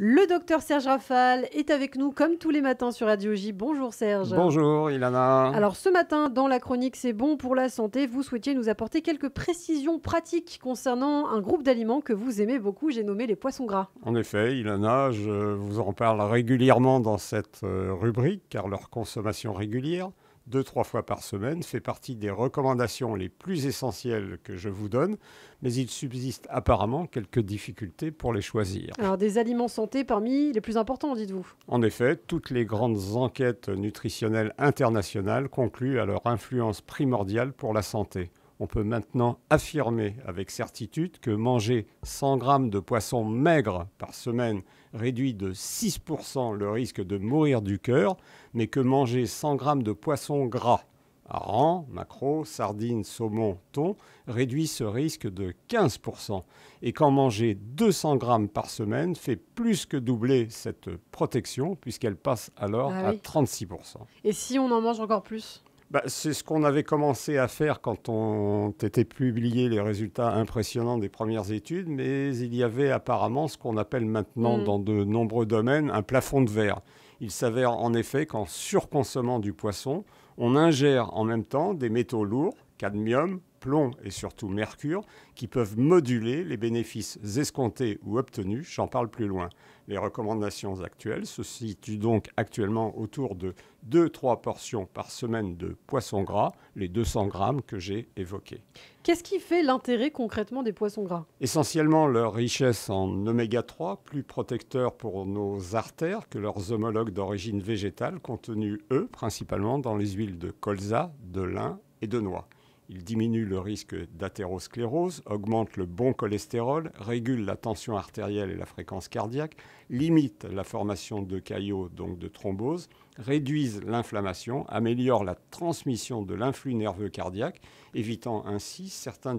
Le docteur Serge Rafal est avec nous comme tous les matins sur Radio J. Bonjour Serge. Bonjour Ilana. Alors ce matin, dans la chronique C'est bon pour la santé, vous souhaitiez nous apporter quelques précisions pratiques concernant un groupe d'aliments que vous aimez beaucoup, j'ai nommé les poissons gras. En effet, Ilana, je vous en parle régulièrement dans cette euh, rubrique car leur consommation régulière deux, trois fois par semaine, fait partie des recommandations les plus essentielles que je vous donne, mais il subsiste apparemment quelques difficultés pour les choisir. Alors des aliments santé parmi les plus importants, dites-vous En effet, toutes les grandes enquêtes nutritionnelles internationales concluent à leur influence primordiale pour la santé on peut maintenant affirmer avec certitude que manger 100 g de poisson maigre par semaine réduit de 6% le risque de mourir du cœur, mais que manger 100 g de poisson gras, rang, maquereau, sardines, saumon, thon, réduit ce risque de 15%. Et qu'en manger 200 g par semaine fait plus que doubler cette protection, puisqu'elle passe alors ah à 36%. Et si on en mange encore plus bah, c'est ce qu'on avait commencé à faire quand on était publié les résultats impressionnants des premières études, mais il y avait apparemment ce qu'on appelle maintenant mm. dans de nombreux domaines un plafond de verre. Il s'avère en effet qu'en surconsommant du poisson, on ingère en même temps des métaux lourds, cadmium, plomb et surtout mercure, qui peuvent moduler les bénéfices escomptés ou obtenus, j'en parle plus loin. Les recommandations actuelles se situent donc actuellement autour de 2-3 portions par semaine de poissons gras, les 200 grammes que j'ai évoqués. Qu'est-ce qui fait l'intérêt concrètement des poissons gras Essentiellement leur richesse en oméga 3, plus protecteur pour nos artères que leurs homologues d'origine végétale, contenus eux principalement dans les huiles de colza, de lin et de noix. Il diminue le risque d'athérosclérose, augmente le bon cholestérol, régule la tension artérielle et la fréquence cardiaque, limite la formation de caillots, donc de thrombose, réduisent l'inflammation, améliore la transmission de l'influx nerveux cardiaque, évitant ainsi certains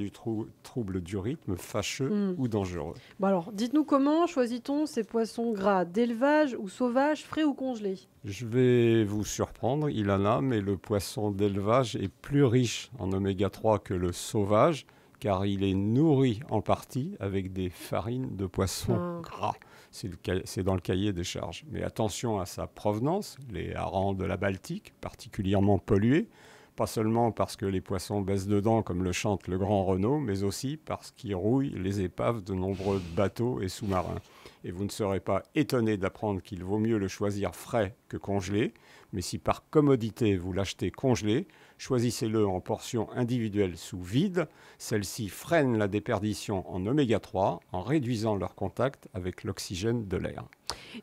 troubles du rythme fâcheux hmm. ou dangereux. alors, dites-nous comment choisit-on ces poissons gras d'élevage ou sauvage, frais ou congelés Je vais vous surprendre, il en a, mais le poisson d'élevage est plus riche en oméga que le sauvage, car il est nourri en partie avec des farines de poisson ah. gras. C'est dans le cahier des charges. Mais attention à sa provenance, les harengs de la Baltique, particulièrement pollués, pas seulement parce que les poissons baissent dedans, comme le chante le grand Renault, mais aussi parce qu'ils rouillent les épaves de nombreux bateaux et sous-marins. Et vous ne serez pas étonné d'apprendre qu'il vaut mieux le choisir frais que congelé, mais si par commodité vous l'achetez congelé, choisissez-le en portions individuelles sous vide. Celles-ci freinent la déperdition en oméga 3 en réduisant leur contact avec l'oxygène de l'air.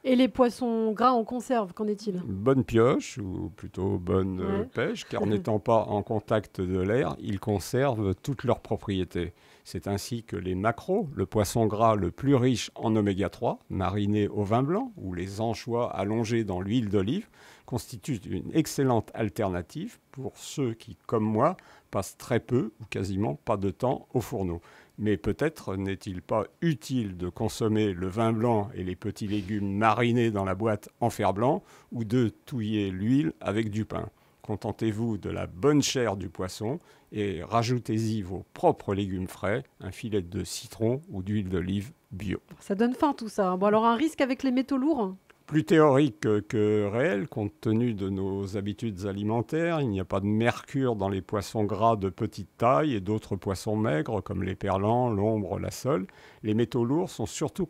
Et les poissons gras en conserve, qu'en est-il Bonne pioche, ou plutôt bonne euh, pêche, car n'étant pas en contact de l'air, ils conservent toutes leurs propriétés. C'est ainsi que les maquereaux, le poisson gras le plus riche en oméga 3, mariné au vin blanc, ou les anchois allongés dans l'huile d'olive, constitue une excellente alternative pour ceux qui, comme moi, passent très peu ou quasiment pas de temps au fourneau. Mais peut-être n'est-il pas utile de consommer le vin blanc et les petits légumes marinés dans la boîte en fer blanc ou de touiller l'huile avec du pain. Contentez-vous de la bonne chair du poisson et rajoutez-y vos propres légumes frais, un filet de citron ou d'huile d'olive bio. Ça donne faim tout ça. Bon alors un risque avec les métaux lourds plus théorique que, réel, compte tenu de nos habitudes alimentaires. Il n'y a pas de mercure dans les poissons gras de petite taille et d'autres poissons maigres comme les perlans, l'ombre, la sole. Les métaux lourds sont surtout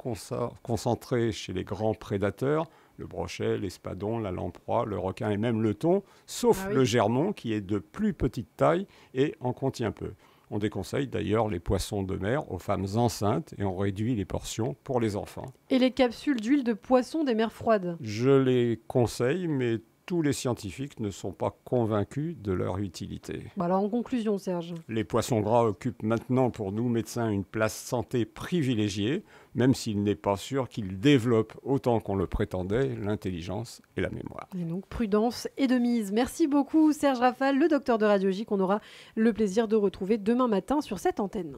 concentrés chez les grands prédateurs, le brochet, l'espadon, la lamproie, le requin et même le thon, sauf ah le germon qui est de plus petite taille et en contient peu. On déconseille d'ailleurs les poissons de mer aux femmes enceintes et on réduit les portions pour les enfants. Et les capsules d'huile de poisson des mers froides Je les conseille, mais tous les scientifiques ne sont pas convaincus de leur utilité. Bah en conclusion, Serge. Les poissons gras occupent maintenant pour nous médecins une place santé privilégiée, même s'il n'est pas sûr qu'ils développent autant qu'on le prétendait l'intelligence et la mémoire. Et donc prudence et de mise. Merci beaucoup Serge Rafal, le docteur de radiologie qu'on aura le plaisir de retrouver demain matin sur cette antenne.